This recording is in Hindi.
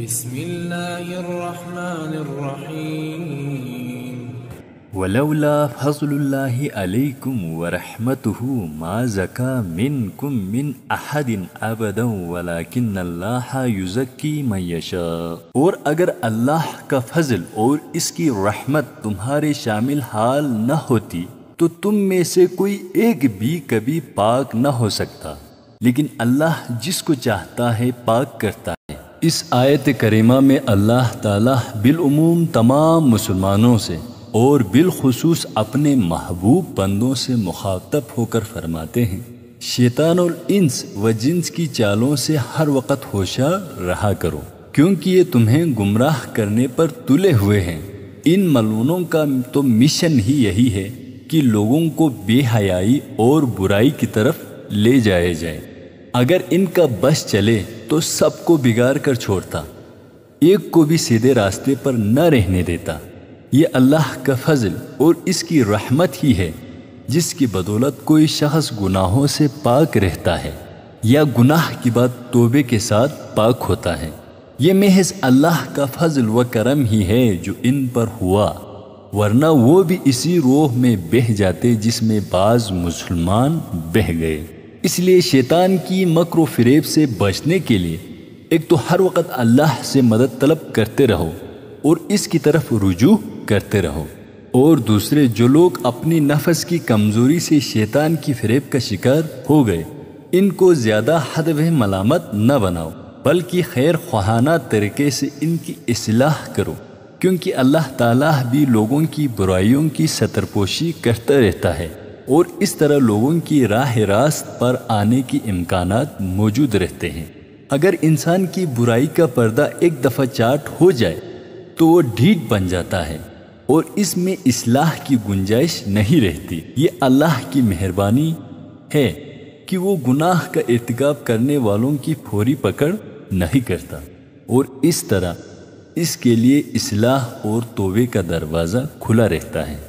بسم الله الرحمن और अगर अल्लाह का फजल और इसकी रहमत तुम्हारे शामिल हाल न होती तो तुम में से कोई एक भी कभी पाक न हो सकता लेकिन अल्लाह जिसको चाहता है पाक करता है इस आयत करीमा में अल्लाह ताला बिलूम तमाम मुसलमानों से और बिलखसूस अपने महबूब बंदों से मुखातब होकर फरमाते हैं शैतान और इंस व जिन्स की चालों से हर वक्त होशा रहा करो क्योंकि ये तुम्हें गुमराह करने पर तुले हुए हैं इन मलूनों का तो मिशन ही यही है कि लोगों को बेहयाई और बुराई की तरफ ले जाए जाए अगर इनका बस चले तो सबको बिगाड़ कर छोड़ता एक को भी सीधे रास्ते पर न रहने देता ये अल्लाह का फजल और इसकी रहमत ही है जिसकी बदौलत कोई शख्स गुनाहों से पाक रहता है या गुनाह की बात तोबे के साथ पाक होता है ये महज अल्लाह का फजल व करम ही है जो इन पर हुआ वरना वो भी इसी रोह में बह जाते जिसमें बाज मुसलमान बह गए इसलिए शैतान की मकर फरेब से बचने के लिए एक तो हर वक्त अल्लाह से मदद तलब करते रहो और इसकी तरफ रुजू करते रहो और दूसरे जो लोग अपनी नफस की कमज़ोरी से शैतान की फरेब का शिकार हो गए इनको ज़्यादा हद व मलामत न बनाओ बल्कि खैर ख्वाहाना तरीके से इनकी असलाह करो क्योंकि अल्लाह ताला भी लोगों की बुराइयों की सतरपोशी करता रहता है और इस तरह लोगों की राह रास्त पर आने की इम्कान मौजूद रहते हैं अगर इंसान की बुराई का पर्दा एक दफ़ा चाट हो जाए तो वो ढीठ बन जाता है और इसमें इसलाह की गुंजाइश नहीं रहती ये अल्लाह की मेहरबानी है कि वो गुनाह का इतकब करने वालों की फौरी पकड़ नहीं करता और इस तरह इसके लिए इसलाह और तोबे का दरवाज़ा खुला रहता है